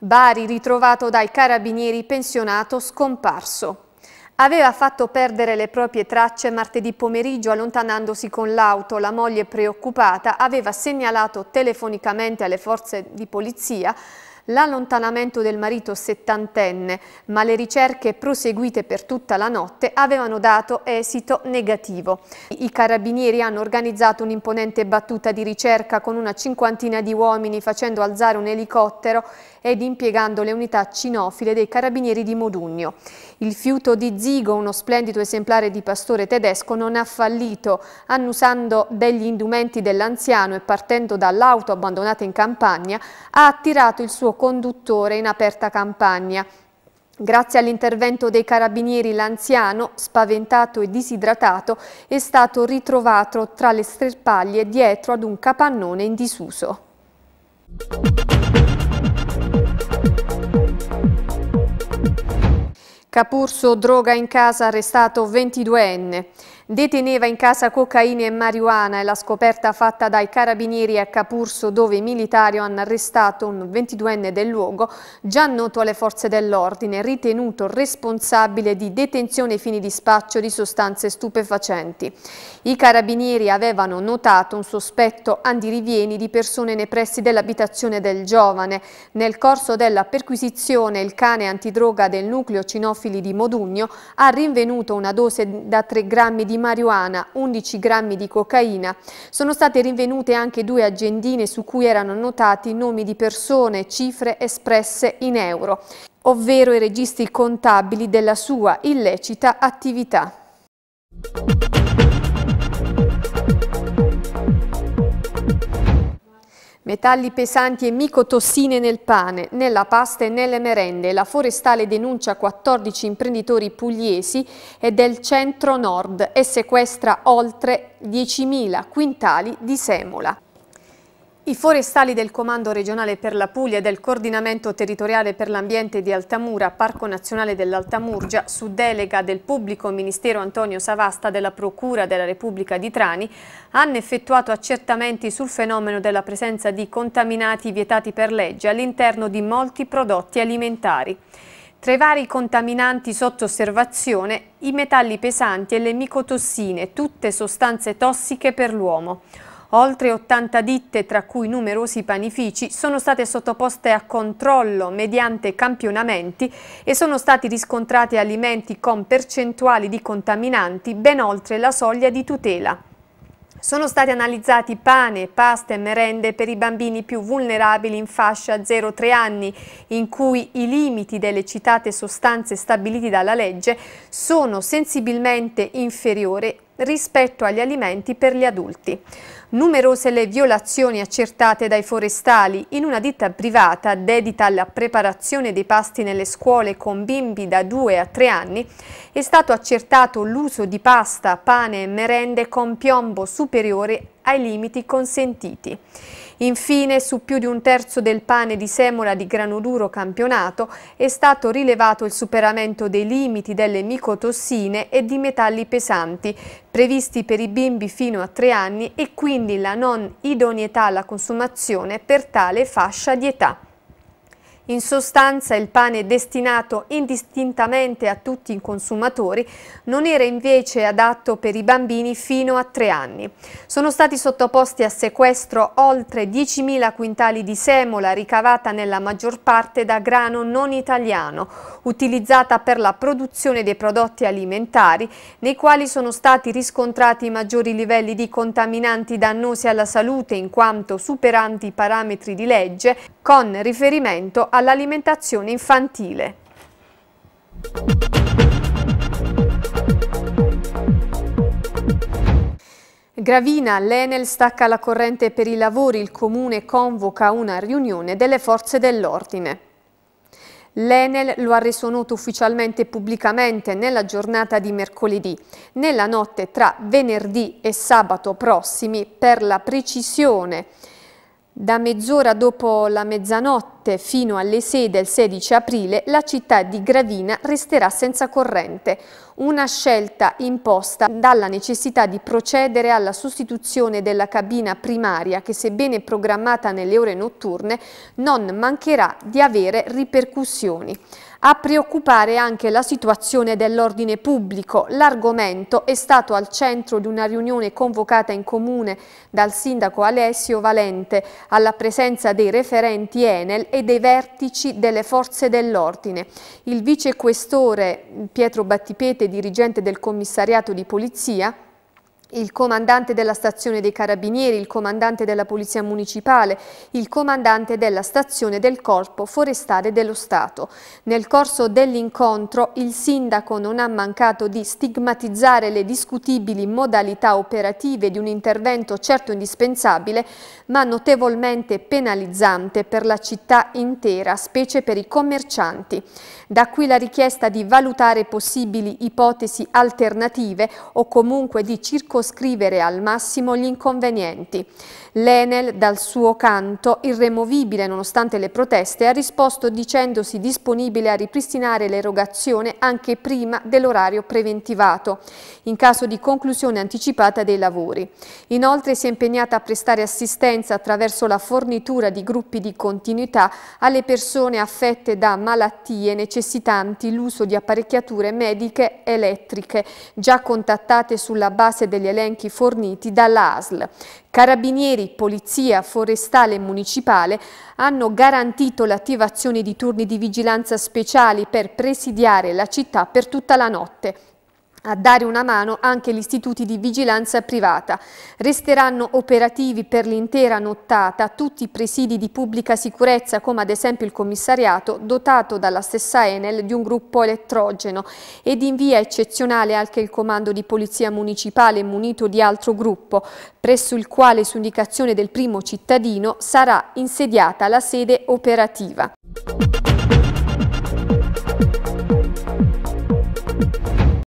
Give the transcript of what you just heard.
Bari ritrovato dai carabinieri pensionato scomparso. Aveva fatto perdere le proprie tracce martedì pomeriggio allontanandosi con l'auto. La moglie preoccupata aveva segnalato telefonicamente alle forze di polizia l'allontanamento del marito settantenne, ma le ricerche proseguite per tutta la notte avevano dato esito negativo. I carabinieri hanno organizzato un'imponente battuta di ricerca con una cinquantina di uomini facendo alzare un elicottero ed impiegando le unità cinofile dei carabinieri di Modugno. Il fiuto di Zigo, uno splendido esemplare di pastore tedesco, non ha fallito, annusando degli indumenti dell'anziano e partendo dall'auto abbandonata in campagna, ha attirato il suo conduttore in aperta campagna. Grazie all'intervento dei carabinieri l'anziano, spaventato e disidratato, è stato ritrovato tra le sterpaglie dietro ad un capannone in disuso. Capurso droga in casa arrestato 22enne. Deteneva in casa cocaina e marijuana e la scoperta fatta dai carabinieri a Capurso dove i militari hanno arrestato un 22enne del luogo già noto alle forze dell'ordine ritenuto responsabile di detenzione ai fini di spaccio di sostanze stupefacenti. I carabinieri avevano notato un sospetto andirivieni di persone nei pressi dell'abitazione del giovane. Nel corso della perquisizione il cane antidroga del nucleo cinofili di Modugno ha rinvenuto una dose da 3 grammi di di marijuana, 11 grammi di cocaina. Sono state rinvenute anche due agendine su cui erano notati nomi di persone, cifre espresse in euro, ovvero i registri contabili della sua illecita attività. Metalli pesanti e micotossine nel pane, nella pasta e nelle merende. La forestale denuncia 14 imprenditori pugliesi e del centro-nord e sequestra oltre 10.000 quintali di semola. I forestali del Comando regionale per la Puglia e del Coordinamento territoriale per l'ambiente di Altamura, Parco Nazionale dell'Alta Murgia, su delega del pubblico ministero Antonio Savasta della Procura della Repubblica di Trani, hanno effettuato accertamenti sul fenomeno della presenza di contaminati vietati per legge all'interno di molti prodotti alimentari. Tra i vari contaminanti sotto osservazione, i metalli pesanti e le micotossine, tutte sostanze tossiche per l'uomo. Oltre 80 ditte, tra cui numerosi panifici, sono state sottoposte a controllo mediante campionamenti e sono stati riscontrati alimenti con percentuali di contaminanti ben oltre la soglia di tutela. Sono stati analizzati pane, pasta e merende per i bambini più vulnerabili in fascia 0-3 anni, in cui i limiti delle citate sostanze stabiliti dalla legge sono sensibilmente inferiori rispetto agli alimenti per gli adulti. Numerose le violazioni accertate dai forestali in una ditta privata dedita alla preparazione dei pasti nelle scuole con bimbi da 2 a 3 anni è stato accertato l'uso di pasta, pane e merende con piombo superiore ai limiti consentiti. Infine, su più di un terzo del pane di semola di granoduro campionato è stato rilevato il superamento dei limiti delle micotossine e di metalli pesanti previsti per i bimbi fino a tre anni e quindi la non idoneità alla consumazione per tale fascia di età. In sostanza il pane destinato indistintamente a tutti i consumatori non era invece adatto per i bambini fino a tre anni. Sono stati sottoposti a sequestro oltre 10.000 quintali di semola ricavata nella maggior parte da grano non italiano, utilizzata per la produzione dei prodotti alimentari nei quali sono stati riscontrati i maggiori livelli di contaminanti dannosi alla salute in quanto superanti i parametri di legge con riferimento a all'alimentazione infantile. Gravina, l'Enel stacca la corrente per i lavori, il Comune convoca una riunione delle forze dell'ordine. L'Enel lo ha reso noto ufficialmente e pubblicamente nella giornata di mercoledì. Nella notte tra venerdì e sabato prossimi, per la precisione, da mezz'ora dopo la mezzanotte, notte fino alle 6 del 16 aprile la città di Gravina resterà senza corrente, una scelta imposta dalla necessità di procedere alla sostituzione della cabina primaria che sebbene programmata nelle ore notturne non mancherà di avere ripercussioni. A preoccupare anche la situazione dell'ordine pubblico. L'argomento è stato al centro di una riunione convocata in comune dal sindaco Alessio Valente alla presenza dei referenti Enel e e dei vertici delle forze dell'ordine. Il vicequestore Pietro Battipete, dirigente del commissariato di polizia, il comandante della stazione dei carabinieri, il comandante della polizia municipale, il comandante della stazione del corpo forestale dello Stato. Nel corso dell'incontro il sindaco non ha mancato di stigmatizzare le discutibili modalità operative di un intervento certo indispensabile ma notevolmente penalizzante per la città intera, specie per i commercianti. Da qui la richiesta di valutare possibili ipotesi alternative o comunque di circolazione circoscrivere al massimo gli inconvenienti. L'Enel dal suo canto, irremovibile nonostante le proteste, ha risposto dicendosi disponibile a ripristinare l'erogazione anche prima dell'orario preventivato, in caso di conclusione anticipata dei lavori. Inoltre si è impegnata a prestare assistenza attraverso la fornitura di gruppi di continuità alle persone affette da malattie necessitanti l'uso di apparecchiature mediche elettriche, già contattate sulla base degli elenchi forniti dall'ASL. Carabinieri, Polizia, Forestale e Municipale hanno garantito l'attivazione di turni di vigilanza speciali per presidiare la città per tutta la notte a dare una mano anche gli istituti di vigilanza privata. Resteranno operativi per l'intera nottata tutti i presidi di pubblica sicurezza come ad esempio il commissariato dotato dalla stessa Enel di un gruppo elettrogeno ed in via eccezionale anche il comando di polizia municipale munito di altro gruppo presso il quale su indicazione del primo cittadino sarà insediata la sede operativa.